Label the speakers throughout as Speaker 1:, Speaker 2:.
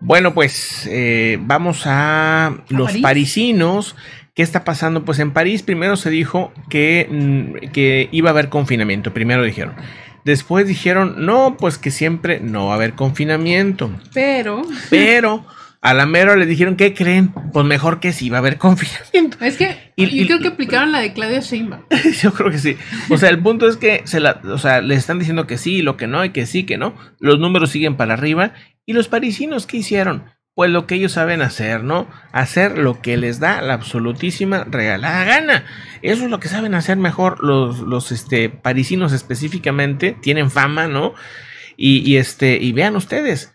Speaker 1: Bueno, pues eh, vamos a, los parisinos. ¿Qué está pasando? Pues en París primero se dijo que, mm, que iba a haber confinamiento. Primero dijeron. Después dijeron, no, pues que siempre no va a haber confinamiento.
Speaker 2: Pero. Pero
Speaker 1: a la mera le dijeron, ¿qué creen? Pues mejor que sí, va a haber confianza.
Speaker 2: Es que yo creo que aplicaron la de Claudia Simba.
Speaker 1: yo creo que sí. O sea, el punto es que se la, o sea, le están diciendo que sí, y lo que no, y que sí, que no. Los números siguen para arriba. ¿Y los parisinos qué hicieron? Pues lo que ellos saben hacer, ¿no? Hacer lo que les da la absolutísima regalada gana. Eso es lo que saben hacer mejor los, los este, parisinos específicamente. Tienen fama, ¿no? y, este, y vean ustedes,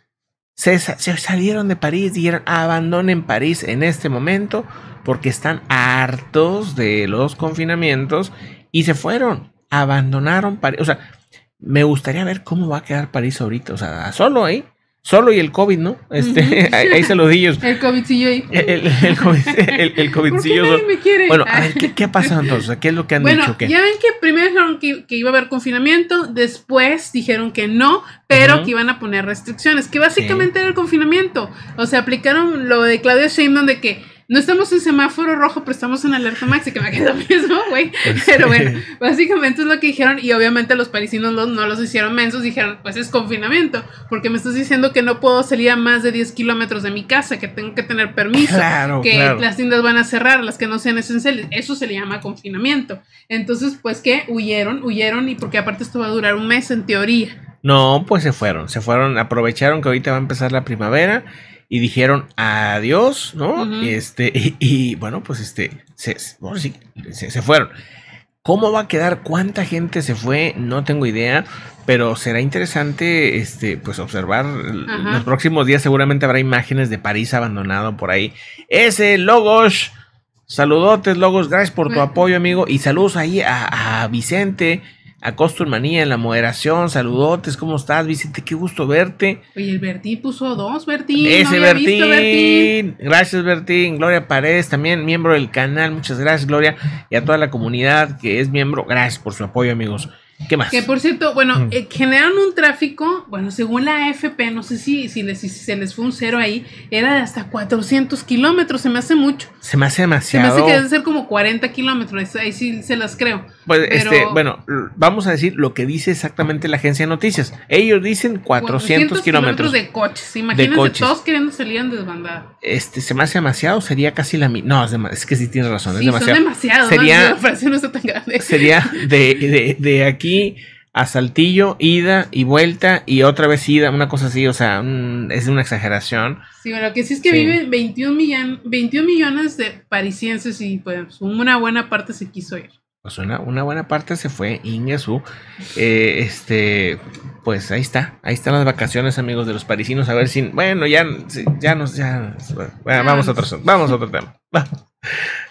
Speaker 1: se, salieron de París, dijeron abandonen París en este momento porque están hartos de los confinamientos y se fueron, abandonaron París. O sea, me gustaría ver cómo va a quedar París ahorita. O sea, solo ahí Solo y el COVID, ¿no? Este, ahí, se lo di El
Speaker 2: COVID ahí. El,
Speaker 1: el, el, COVID, el, el ¿Por qué
Speaker 2: me quiere? Bueno, a ah. ver,
Speaker 1: ¿qué, ha pasado entonces? ¿Qué es lo que han dicho? Bueno, ya ven
Speaker 2: que primero dijeron que, iba a haber confinamiento, después dijeron que no, pero que iban a poner restricciones, que básicamente era el confinamiento. O sea, aplicaron lo de Claudia Sheinbaum de que no estamos en semáforo rojo, pero estamos en alerta máxima, que me quedo mismo, güey. pero bueno, básicamente es lo que dijeron y obviamente los parisinos no los hicieron mensos, dijeron, pues es confinamiento, porque me estás diciendo que no puedo salir a más de 10 kilómetros de mi casa, que tengo que tener permiso, que las tiendas van a cerrar, las que no sean esenciales, eso se le llama confinamiento. Entonces, pues que huyeron, huyeron y porque aparte esto va a durar un mes en
Speaker 1: teoría. No, pues se fueron, se fueron, aprovecharon que ahorita va a empezar la primavera y dijeron adiós, ¿no? Este, y, bueno, pues este, se, fueron. ¿Cómo va a quedar? ¿Cuánta gente se fue? No tengo idea, pero será interesante, este, pues observar. Los próximos días seguramente habrá imágenes de París abandonado por ahí. Ese Logos, saludotes Logos, gracias por tu apoyo, amigo, y saludos ahí a Vicente a Costurmanía en la moderación. Saludotes, ¿cómo estás, Vicente? Qué gusto verte.
Speaker 2: Oye, el Bertín puso dos, Bertín. Ese no Bertín.
Speaker 1: Gracias, Bertín. Gloria Paredes, también miembro del canal. Muchas gracias, Gloria. Y a toda la comunidad que es miembro. Gracias por su apoyo, amigos. ¿Qué más? Que
Speaker 2: por cierto, bueno, eh, generan un tráfico, bueno, según la AFP, no sé si, si, se les fue un cero ahí, era de hasta 400 kilómetros, se me hace mucho.
Speaker 1: Se me hace demasiado. Se me hace que debe
Speaker 2: ser como 40 kilómetros, ahí sí se las creo. Pues, este,
Speaker 1: bueno, vamos a decir lo que dice exactamente la agencia de noticias. Ellos dicen 400, 400 kilómetros. de
Speaker 2: coches, imagínense, de coches. todos queriendo salir en desbandada.
Speaker 1: Este, se me hace demasiado, sería casi la misma No, es, es, que sí tienes razón, es demasiado. Son demasiado, sería,
Speaker 2: no, no, está tan grande. Sería
Speaker 1: de, de, de aquí a Saltillo, ida y vuelta y otra vez ida, una cosa así, o sea, mm, es una exageración.
Speaker 2: Sí, bueno, que sí es que viven 21, millones de parisienses y pues una buena parte se quiso ir.
Speaker 1: Pues una, buena parte se fue, eh, este, pues ahí está, ahí están las vacaciones, amigos de los parisinos, a ver si, bueno, ya, ya nos, ya, bueno, vamos a otro, vamos a otro tema,